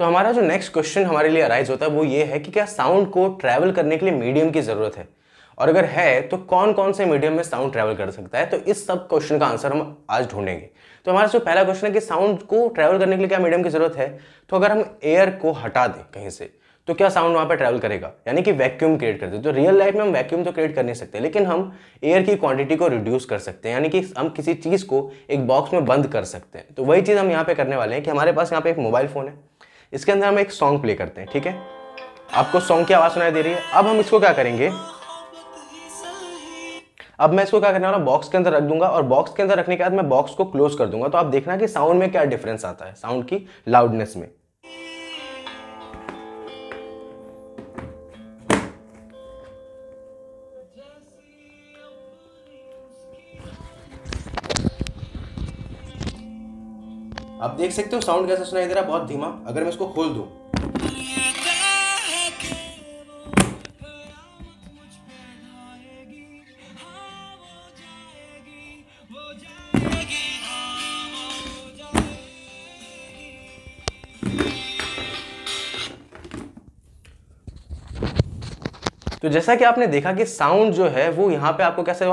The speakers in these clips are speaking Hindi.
तो हमारा जो नेक्स्ट क्वेश्चन हमारे लिए अराइज होता है वो ये है कि क्या साउंड को ट्रैवल करने के लिए मीडियम की ज़रूरत है और अगर है तो कौन कौन से मीडियम में साउंड ट्रैवल कर सकता है तो इस सब क्वेश्चन का आंसर हम आज ढूंढेंगे तो हमारा जो पहला क्वेश्चन है कि साउंड को ट्रैवल करने के लिए क्या मीडियम की ज़रूरत है तो अगर हम एयर को हटा दें कहीं से तो क्या साउंड वहाँ पर ट्रैवल करेगा यानी कि वैक्यूम क्रिएट कर दे तो रियल लाइफ में हम वैक्यूम तो क्रिएट कर नहीं सकते लेकिन हम एयर की क्वांटिटी को रिड्यूस कर सकते हैं यानी कि हम किसी चीज़ को एक बॉक्स में बंद कर सकते हैं तो वही चीज़ हम यहाँ पे करने वाले हैं कि हमारे पास यहाँ पे एक मोबाइल फ़ोन है इसके अंदर हम एक सॉन्ग प्ले करते हैं ठीक है आपको सॉन्ग की आवाज़ सुनाई दे रही है अब हम इसको क्या करेंगे अब मैं इसको क्या करने वाला बॉक्स के अंदर रख दूंगा और बॉक्स के अंदर रखने के बाद मैं बॉक्स को क्लोज कर दूंगा तो आप देखना कि साउंड में क्या डिफरेंस आता है साउंड की लाउडनेस में आप देख सकते हो साउंड कैसा सुनाई दे रहा है बहुत धीमा अगर मैं इसको खोल दूँ तो जैसा कि आपने देखा कि साउंड जो है वो यहाँ पे आपको कैसे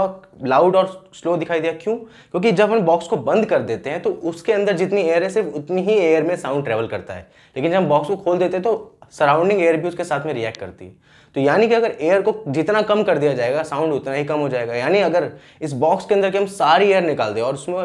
लाउड और स्लो दिखाई दिया क्यों क्योंकि जब हम बॉक्स को बंद कर देते हैं तो उसके अंदर जितनी एयर है सिर्फ उतनी ही एयर में साउंड ट्रेवल करता है लेकिन जब हम बॉक्स को खोल देते हैं तो सराउंडिंग एयर भी उसके साथ में रिएक्ट करती है तो यानी कि अगर एयर को जितना कम कर दिया जाएगा साउंड उतना ही कम हो जाएगा यानी अगर इस बॉक्स के अंदर के हम सारी एयर निकाल दें और उसमें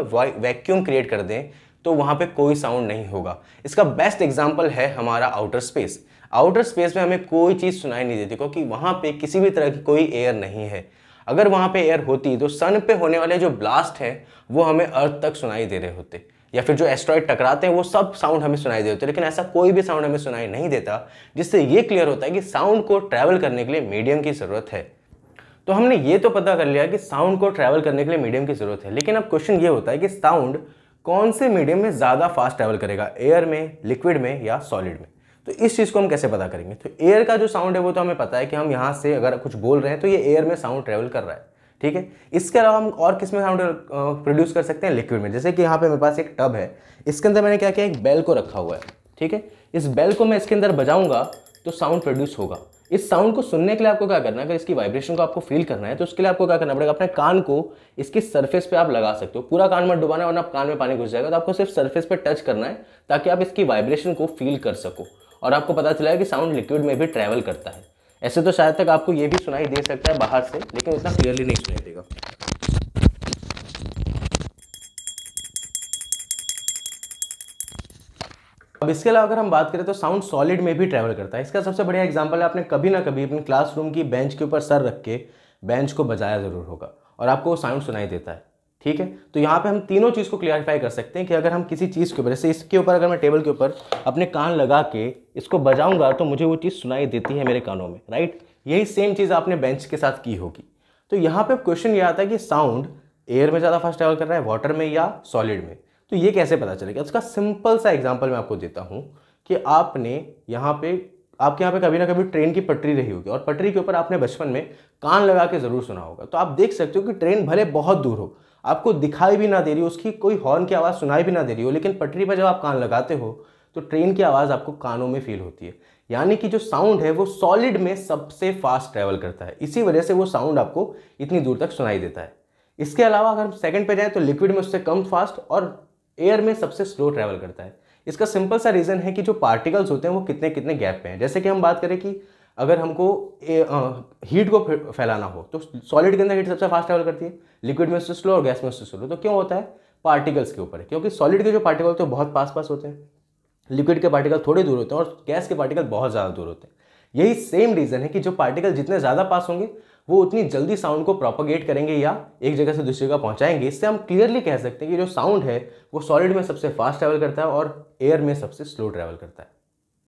वैक्यूम क्रिएट कर दें तो वहाँ पे कोई साउंड नहीं होगा इसका बेस्ट एग्जाम्पल है हमारा आउटर स्पेस आउटर स्पेस में हमें कोई चीज़ सुनाई नहीं देती क्योंकि वहाँ पे किसी भी तरह की कोई एयर नहीं है अगर वहाँ पे एयर होती तो सन पे होने वाले जो ब्लास्ट हैं वो हमें अर्थ तक सुनाई दे रहे होते या फिर जो एस्ट्रॉइड टकराते हैं वो सब साउंड हमें सुनाई देते लेकिन ऐसा कोई भी साउंड हमें सुनाई नहीं देता जिससे ये क्लियर होता है कि साउंड को ट्रैवल करने के लिए मीडियम की ज़रूरत है तो हमने ये तो पता कर लिया कि साउंड को ट्रैवल करने के लिए मीडियम की ज़रूरत है लेकिन अब क्वेश्चन ये होता है कि साउंड कौन से मीडियम में ज़्यादा फास्ट ट्रैवल करेगा एयर में लिक्विड में या सॉलिड में तो इस चीज़ को हम कैसे पता करेंगे तो एयर का जो साउंड है वो तो हमें पता है कि हम यहाँ से अगर कुछ बोल रहे हैं तो ये एयर में साउंड ट्रेवल कर रहा है ठीक है इसके अलावा हम और किस में साउंड प्रोड्यूस कर सकते हैं लिक्विड में जैसे कि यहाँ पे मेरे पास एक टब है इसके अंदर मैंने क्या किया एक बेल को रखा हुआ है ठीक है इस बेल को मैं इसके अंदर बजाऊंगा तो साउंड प्रोड्यूस होगा इस साउंड को सुनने के लिए आपको क्या करना है अगर इसकी वाइब्रेशन को आपको फील करना है तो उसके लिए आपको क्या करना पड़ेगा अपने कान को इसकी सरफेस पे आप लगा सकते हो पूरा कान मत डुबाना है वरना आप कान में पानी घुस जाएगा तो आपको सिर्फ सरफेस पे टच करना है ताकि आप इसकी वाइब्रेशन को फील कर सको और आपको पता चला है कि साउंड लिक्विड में भी ट्रैवल करता है ऐसे तो शायद तक आपको ये भी सुनाई दे सकता है बाहर से लेकिन इतना क्लियरली नहीं सुनाई देगा अब इसके अलावा अगर हम बात करें तो साउंड सॉलिड में भी ट्रैवल करता है इसका सबसे बढ़िया एग्जाम्पल है आपने कभी ना कभी अपने क्लासरूम की बेंच के ऊपर सर रख के बेंच को बजाया ज़रूर होगा और आपको वो साउंड सुनाई देता है ठीक है तो यहाँ पे हम तीनों चीज़ को क्लियरिफाई कर सकते हैं कि अगर हम किसी चीज़ के ऊपर जैसे इसके ऊपर अगर मैं टेबल के ऊपर अपने कान लगा के इसको बजाऊंगा तो मुझे वो चीज़ सुनाई देती है मेरे कानों में राइट यही सेम चीज़ आपने बेंच के साथ की होगी तो यहाँ पे क्वेश्चन ये आता है कि साउंड एयर में ज़्यादा फास्ट ट्रैवल कर रहा है वाटर में या सॉलिड में तो ये कैसे पता चलेगा उसका सिंपल सा एग्जाम्पल मैं आपको देता हूँ कि आपने यहाँ पे आपके यहाँ पे कभी ना कभी ट्रेन की पटरी रही होगी और पटरी के ऊपर आपने बचपन में कान लगा के ज़रूर सुना होगा तो आप देख सकते हो कि ट्रेन भले बहुत दूर हो आपको दिखाई भी ना दे रही हो उसकी कोई हॉर्न की आवाज़ सुनाई भी ना दे रही हो लेकिन पटरी पर जब आप कान लगाते हो तो ट्रेन की आवाज़ आपको कानों में फील होती है यानी कि जो साउंड है वो सॉलिड में सबसे फास्ट ट्रैवल करता है इसी वजह से वो साउंड आपको इतनी दूर तक सुनाई देता है इसके अलावा अगर हम सेकंड पे जाएं तो लिक्विड में उससे कम फास्ट और एयर में सबसे स्लो ट्रैवल करता है इसका सिंपल सा रीज़न है कि जो पार्टिकल्स होते हैं वो कितने कितने गैप पे हैं जैसे कि हम बात करें कि अगर हमको ए, आ, हीट को फैलाना हो तो सॉलिड के अंदर हीट सबसे फास्ट ट्रैवल करती है लिक्विड में उससे स्लो और गैस में उससे स्लो तो क्यों होता है पार्टिकल्स के ऊपर क्योंकि सॉलिड के जो पार्टिकल होते हैं बहुत पास पास होते हैं लिक्विड के पार्टिकल थोड़े दूर होते हैं और गैस के पार्टिकल बहुत ज़्यादा दूर होते हैं यही सेम रीज़न है कि जो पार्टिकल जितने ज़्यादा पास होंगे वो उतनी जल्दी साउंड को प्रोपोगेट करेंगे या एक जगह से दूसरी जगह पहुंचाएंगे इससे हम क्लियरली कह सकते हैं कि जो साउंड है वो सॉलिड में सबसे फास्ट ट्रैवल करता है और एयर में सबसे स्लो ट्रैवल करता है